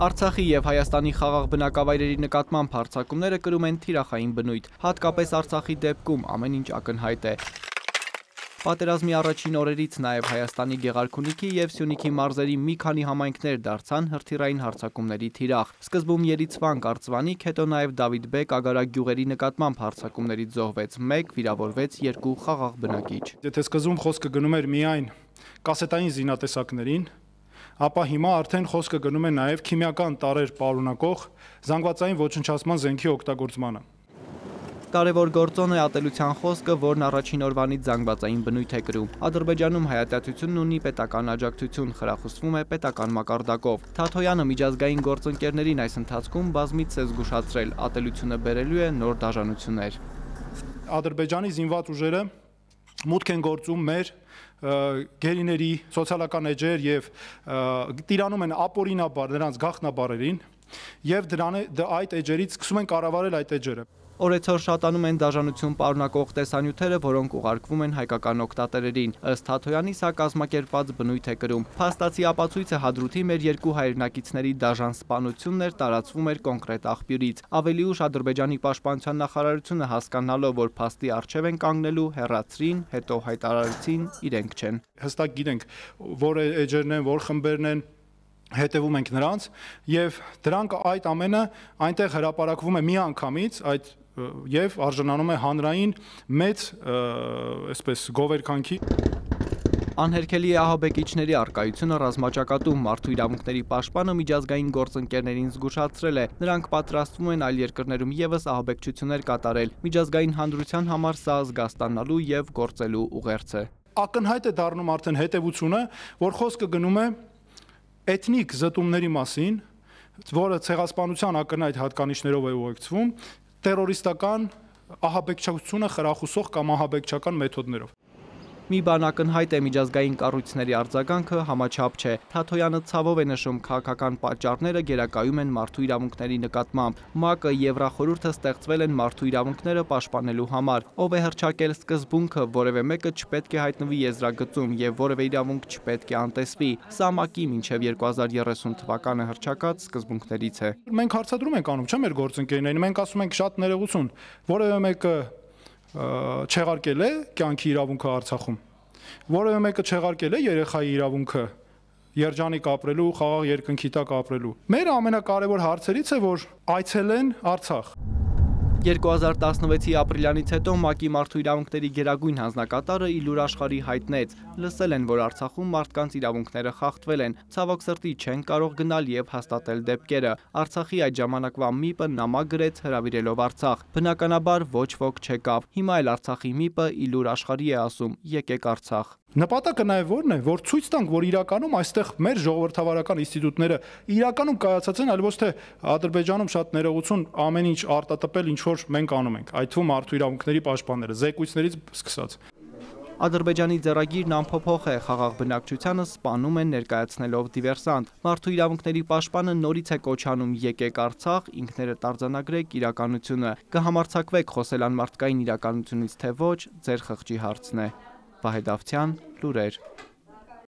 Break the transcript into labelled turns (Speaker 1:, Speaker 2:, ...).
Speaker 1: Արցախի եւ Հայաստանի խաղաղ բնակավայրերի նկատմամբ հարցակումները կրում են թիրախային բնույթ, հատկապես Արցախի դեպքում ամեն ինչ ակնհայտ է։ Պատերազմի առաջին օրերից նաև Հայաստանի Գեղարքունիքի եւ Սյունիքի մարզերի մի քանի համայնքներ դարձան հրթիռային հարցակումների թիրախ։ Սկզբում Երիցվան Կարծվանիք, հետո նաև Դավիթբեկ Ագարակ գյուղերի
Speaker 2: նկատմամբ հարցակումների զոհվեց 1, վիրավորվեց 2 խաղաղ բնակիչ։ Եթե սկզբում խոսքը գնում էր միայն կասետային զինատեսակներին, ապա հիմա արդեն խոսքը գնում է նաև քիմիական տարեր պարունակող զանգվածային ոչնչացման զենքի օգտագործմանը։
Speaker 1: Կարևոր գործոն է ատելության խոսքը, որն առաջին օրվանից զանգվածային բնույթ է գրում։ Ադրբեջանում հայատյացությունն ունի պետական աջակցություն, խրախուսվում է պետական մակարդակով։ Թաթոյանը միջազգային գործընկերներին այս ընթացքում բազմից է զգուշացրել, ատելությունը բերելու է նոր
Speaker 2: դաժանություններ։ Ադրբեջանի զինված ուժերը մուտք են գործում մեր գերիների սոցիալական էջեր եւ տիրանում են ապօրինաբար նրանց գախտնաբարերին եւ դրան դե այդ էջերից սկսում են կառավարել այդ էջերը
Speaker 1: Օրեցօր շատանում են դաժանություն պարունակող տեսանյութերը, որոնք ուղարկվում են հայկական օգտատերերին։ Ըստ Հաթոյանի սա կազմակերպված բնույթ է կրում։ Փաստացի ապացույցը Հադրութի մեր երկու հայրենակիցների դաժան սպանությունն էր տարածվում էր կոնկրետ աղբյուրից։ Ավելի ուշ Ադրբեջանի պաշտպանության նախարարությունը հասկանալով, որ փաստի արժև են կանգնելու, հերացրին, հետո հայտարարեցին, իրենք
Speaker 2: չեն։ Հստակ գիտենք, որ էջերն են, որ խմբերն են, հետևում ենք նրանց եւ դրանք այդ ամենը այնտեղ հրապարակվում է միանգամից այդ եւ արժանանում է հանրային մեծ այսպես գովերքանքի
Speaker 1: Անհերքելի ահաբեկիչների արկայությունը ռազմաճակատում մարդու իրավունքների պաշտպանը միջազգային գործընկերներին զգուշացրել է։ Նրանք պատրաստվում են այլ երկրներում եւս ահաբեկչություններ կատարել։ Միջազգային հանրության համար սա զգաստանալու եւ գործելու ուղերձ է։
Speaker 2: Ակնհայտ է դառնում արդեն հետևությունը, որ խոսքը գնում է էթնիկ զտումների մասին, որը ցեղասպանության ակնհայտ հատկանիշներով է ուղեկցվում, terroristական ահաբեկչությունը խրախուսող կամ ահաբեկչական մեթոդներով։ Մի բան ակնհայտ
Speaker 1: է միջազգային կառույցների արձագանքը համաչափ չէ։ Թաթոյանը ցավով է նշում քաղաքական պատճառները գերակայում են մարդու իրավունքների նկատմամբ։ ՄԱԿ-ը Եվրախորհուրդը ստեղծվել են մարդու իրավունքները պաշտպանելու համար։ Ով է հրճակել սկզբունքը, որևէ մեկը չպետք է հայտնվի եզրագծում եւ որևէ իրավունք չպետք է անտեսվի։ Սա ՄԱԿ-ի մինչեւ 2030 թվականը
Speaker 2: հրճակած սկզբունքներից է։ Մենք հարցադրում ենք անում, չէ՞ մեր գործընկերներին, մենք ասում ենք շատ ներողություն, որևէ մեկը չեղարկել է կյանքի իրավունքը Արցախում։ Որևէ մեկը չեղարկել է երեխայի իրավունքը երջանիկ ապրելու, խաղաղ երկնքի տակ ապրելու։ Մեր ամենակարևոր հարցերից է, որ այցելեն Արցախ։
Speaker 1: 2016-ի ապրիլյանից հետո ՄԱԿ-ի մարդու իրավունքների գերագույն հանձնակատարը Իլուր Աշխարհի հայտնեց. լսել են, որ Արցախում մարդկանց իրավունքները խախտվել են, ցավոք սրտի չեն կարող գնալ եւ հաստատել դեպքերը։ Արցախի այդ ժամանակվա ՄԻՊ-ը նամակ գրեց հրավիրելով Արցախ։ Բնականաբար ոչ ոք չեկավ։ Հիմա էլ Արցախի ՄԻՊ-ը Իլուր Աշխարհի է ասում՝ եկեք Արցախ։
Speaker 2: Նպատակը նաև ո՞րն է, որ ցույց տանք, որ իրականում այստեղ մեր ժողովրդավարական ինստիտուտները իրականում կայացած են, այլ ոչ թե Ադրբեջանում շատ ներողություն ամեն ինչ արտատպել, ինչ որ մենք անում ենք, այդ թվում մարդու իրավունքների պաշտպանները, զեկույցներից սկսած։ Ադրբեջանի ձեռագիրն
Speaker 1: անփոփոխ է, խաղաղ բնակչությանը սպանում են ներկայացնելով դիվերսանտ։ Մարդու իրավունքների պաշտպանը նորից է կոչանում եկեք Արցախ, ինքներդ արձանագրեք իրականությունը։ Կհամարցակվեք խոսել անմարդկային իրականությունից թե ոչ, ձեր խղճի հարցն է։ Վահեդավցյան լուրեր